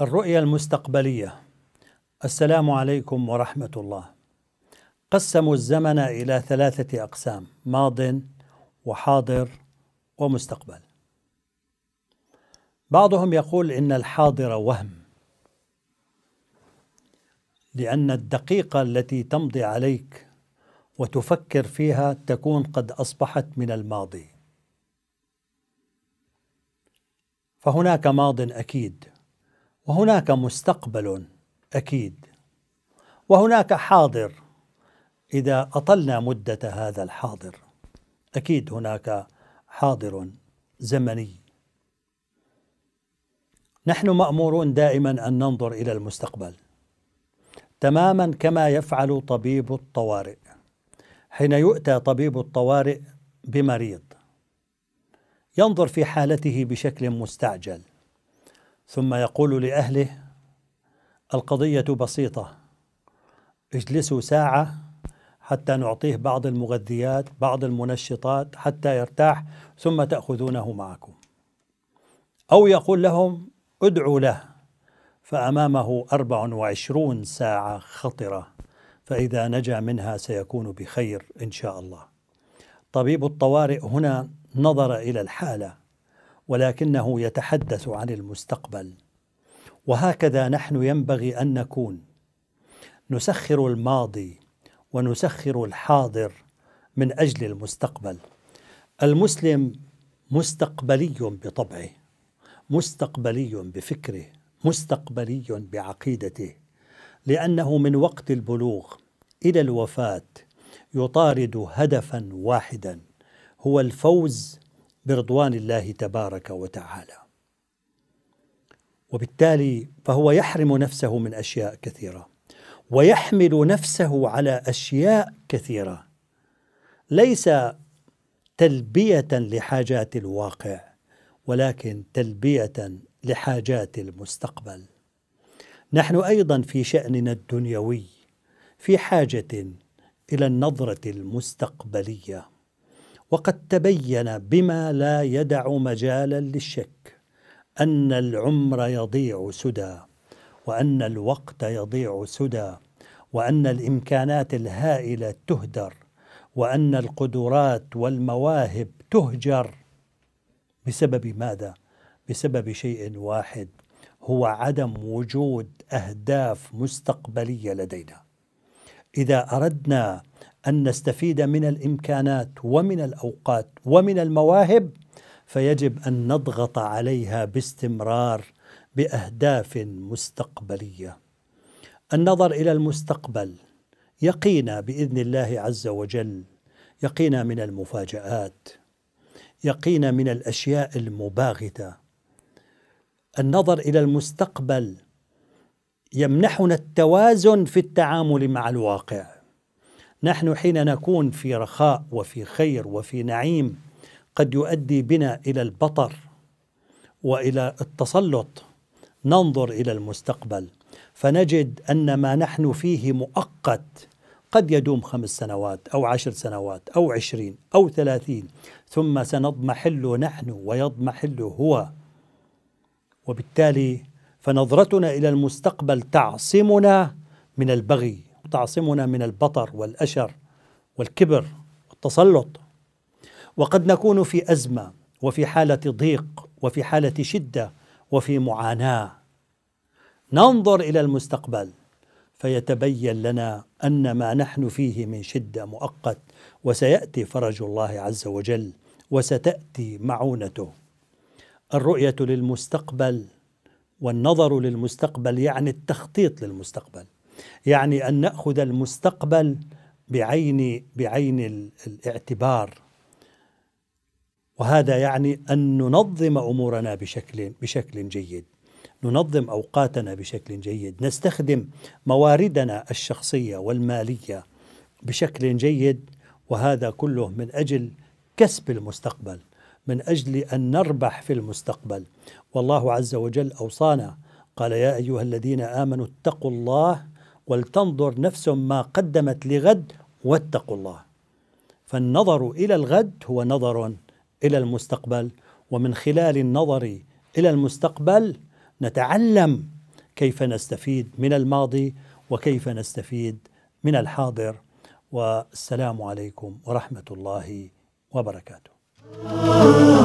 الرؤية المستقبلية السلام عليكم ورحمة الله قسموا الزمن إلى ثلاثة أقسام ماض وحاضر ومستقبل بعضهم يقول إن الحاضر وهم لأن الدقيقة التي تمضي عليك وتفكر فيها تكون قد أصبحت من الماضي فهناك ماض أكيد وهناك مستقبل اكيد وهناك حاضر اذا اطلنا مده هذا الحاضر اكيد هناك حاضر زمني نحن مامورون دائما ان ننظر الى المستقبل تماما كما يفعل طبيب الطوارئ حين يؤتى طبيب الطوارئ بمريض ينظر في حالته بشكل مستعجل ثم يقول لأهله القضية بسيطة اجلسوا ساعة حتى نعطيه بعض المغذيات بعض المنشطات حتى يرتاح ثم تأخذونه معكم أو يقول لهم ادعوا له فأمامه 24 ساعة خطرة فإذا نجا منها سيكون بخير إن شاء الله طبيب الطوارئ هنا نظر إلى الحالة ولكنه يتحدث عن المستقبل وهكذا نحن ينبغي ان نكون نسخر الماضي ونسخر الحاضر من اجل المستقبل المسلم مستقبلي بطبعه مستقبلي بفكره مستقبلي بعقيدته لانه من وقت البلوغ الى الوفاه يطارد هدفا واحدا هو الفوز برضوان الله تبارك وتعالى وبالتالي فهو يحرم نفسه من اشياء كثيره ويحمل نفسه على اشياء كثيره ليس تلبيه لحاجات الواقع ولكن تلبيه لحاجات المستقبل نحن ايضا في شاننا الدنيوي في حاجه الى النظره المستقبليه وقد تبين بما لا يدع مجالا للشك ان العمر يضيع سدى وان الوقت يضيع سدى وان الامكانات الهائله تهدر وان القدرات والمواهب تهجر بسبب ماذا بسبب شيء واحد هو عدم وجود اهداف مستقبليه لدينا اذا اردنا ان نستفيد من الامكانات ومن الاوقات ومن المواهب فيجب ان نضغط عليها باستمرار باهداف مستقبليه النظر الى المستقبل يقينا باذن الله عز وجل يقينا من المفاجات يقينا من الاشياء المباغته النظر الى المستقبل يمنحنا التوازن في التعامل مع الواقع نحن حين نكون في رخاء وفي خير وفي نعيم قد يؤدي بنا الى البطر والى التسلط ننظر الى المستقبل فنجد ان ما نحن فيه مؤقت قد يدوم خمس سنوات أو عشر سنوات أو عشرين أو ثلاثين ثم سنضمحل نحن ويضمحل هو وبالتالي فنظرتنا إلى المستقبل تعصمنا من البغي وتعصمنا من البطر والأشر والكبر والتسلط وقد نكون في أزمة وفي حالة ضيق وفي حالة شدة وفي معاناة ننظر إلى المستقبل فيتبين لنا أن ما نحن فيه من شدة مؤقت وسيأتي فرج الله عز وجل وستأتي معونته الرؤية للمستقبل والنظر للمستقبل يعني التخطيط للمستقبل يعني أن نأخذ المستقبل بعين بعين الاعتبار وهذا يعني أن ننظم أمورنا بشكل بشكل جيد ننظم أوقاتنا بشكل جيد نستخدم مواردنا الشخصية والمالية بشكل جيد وهذا كله من أجل كسب المستقبل من أجل أن نربح في المستقبل والله عز وجل أوصانا قال يا أيها الذين آمنوا اتقوا الله ولتنظر نفس ما قدمت لغد واتقوا الله فالنظر الى الغد هو نظر الى المستقبل ومن خلال النظر الى المستقبل نتعلم كيف نستفيد من الماضي وكيف نستفيد من الحاضر والسلام عليكم ورحمه الله وبركاته.